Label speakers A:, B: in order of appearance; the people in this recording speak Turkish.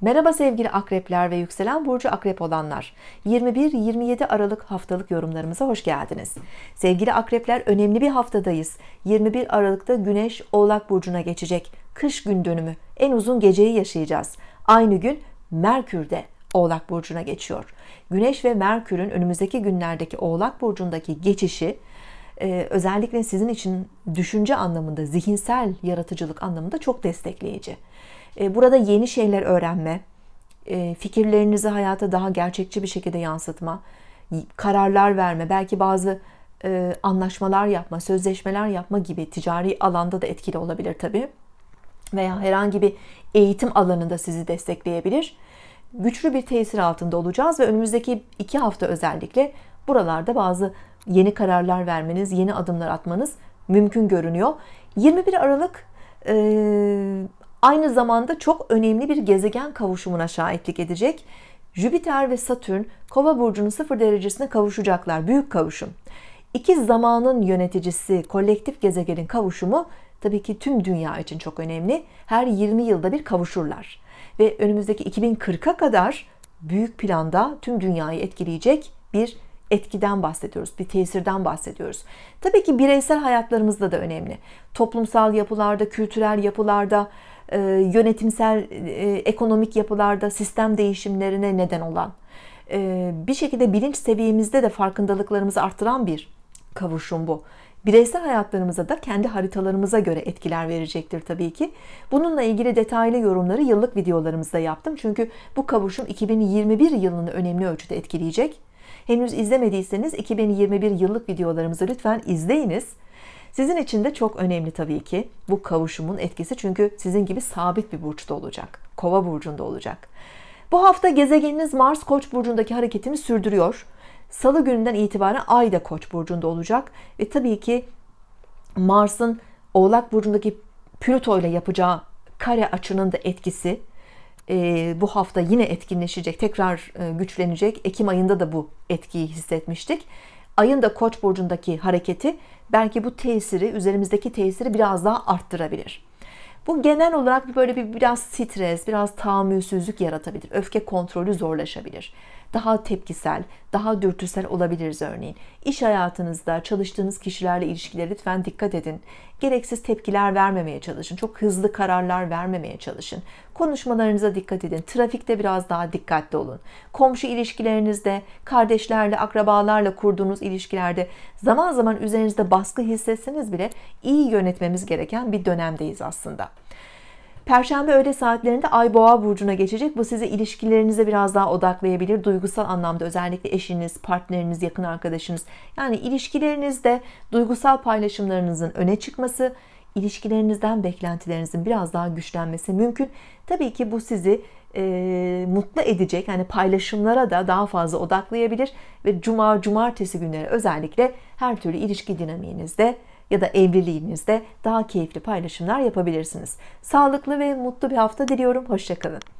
A: Merhaba sevgili akrepler ve yükselen burcu akrep olanlar. 21-27 Aralık haftalık yorumlarımıza hoş geldiniz. Sevgili akrepler önemli bir haftadayız. 21 Aralık'ta Güneş Oğlak Burcu'na geçecek. Kış gün dönümü en uzun geceyi yaşayacağız. Aynı gün Merkür de Oğlak Burcu'na geçiyor. Güneş ve Merkür'ün önümüzdeki günlerdeki Oğlak Burcu'ndaki geçişi e, özellikle sizin için düşünce anlamında, zihinsel yaratıcılık anlamında çok destekleyici. E, burada yeni şeyler öğrenme, e, fikirlerinizi hayata daha gerçekçi bir şekilde yansıtma, kararlar verme, belki bazı e, anlaşmalar yapma, sözleşmeler yapma gibi ticari alanda da etkili olabilir tabii. Veya herhangi bir eğitim alanında sizi destekleyebilir. Güçlü bir tesir altında olacağız ve önümüzdeki iki hafta özellikle buralarda bazı yeni kararlar vermeniz, yeni adımlar atmanız mümkün görünüyor. 21 Aralık e, aynı zamanda çok önemli bir gezegen kavuşumuna şahitlik edecek. Jüpiter ve Satürn Kova burcunun sıfır derecesine kavuşacaklar. Büyük kavuşum. İki zamanın yöneticisi kolektif gezegenin kavuşumu tabii ki tüm dünya için çok önemli. Her 20 yılda bir kavuşurlar. Ve önümüzdeki 2040'a kadar büyük planda tüm dünyayı etkileyecek bir etkiden bahsediyoruz, bir tesirden bahsediyoruz. Tabii ki bireysel hayatlarımızda da önemli. Toplumsal yapılarda, kültürel yapılarda, e, yönetimsel, e, ekonomik yapılarda sistem değişimlerine neden olan, e, bir şekilde bilinç seviyemizde de farkındalıklarımızı artıran bir kavuşum bu. Bireysel hayatlarımıza da kendi haritalarımıza göre etkiler verecektir tabii ki. Bununla ilgili detaylı yorumları yıllık videolarımızda yaptım. Çünkü bu kavuşum 2021 yılını önemli ölçüde etkileyecek. Henüz izlemediyseniz 2021 yıllık videolarımızı lütfen izleyiniz. Sizin için de çok önemli tabii ki bu kavuşumun etkisi çünkü sizin gibi sabit bir burçta olacak. Kova burcunda olacak. Bu hafta gezegeniniz Mars Koç burcundaki hareketini sürdürüyor. Salı gününden itibaren Ay da Koç burcunda olacak ve tabii ki Mars'ın Oğlak burcundaki Plüto ile yapacağı kare açının da etkisi e, bu hafta yine etkinleşecek, tekrar e, güçlenecek. Ekim ayında da bu etkiyi hissetmiştik. Ayın da Koç burcundaki hareketi belki bu tesiri, üzerimizdeki tesiri biraz daha arttırabilir. Bu genel olarak böyle bir biraz stres, biraz tahammülsüzlük yaratabilir. Öfke kontrolü zorlaşabilir. Daha tepkisel, daha dürtüsel olabiliriz örneğin. İş hayatınızda çalıştığınız kişilerle ilişkileri, lütfen dikkat edin. Gereksiz tepkiler vermemeye çalışın. Çok hızlı kararlar vermemeye çalışın. Konuşmalarınıza dikkat edin. Trafikte biraz daha dikkatli olun. Komşu ilişkilerinizde, kardeşlerle, akrabalarla kurduğunuz ilişkilerde zaman zaman üzerinizde baskı hissetseniz bile iyi yönetmemiz gereken bir dönemdeyiz aslında. Perşembe öğle saatlerinde Ay Boğa burcuna geçecek. Bu sizi ilişkilerinize biraz daha odaklayabilir. Duygusal anlamda özellikle eşiniz, partneriniz, yakın arkadaşınız. Yani ilişkilerinizde duygusal paylaşımlarınızın öne çıkması, ilişkilerinizden beklentilerinizin biraz daha güçlenmesi mümkün. Tabii ki bu sizi e, mutlu edecek. Yani paylaşımlara da daha fazla odaklayabilir ve cuma, cumartesi günleri özellikle her türlü ilişki dinamiğinizde ya da evliliğinizde daha keyifli paylaşımlar yapabilirsiniz. Sağlıklı ve mutlu bir hafta diliyorum. Hoşçakalın.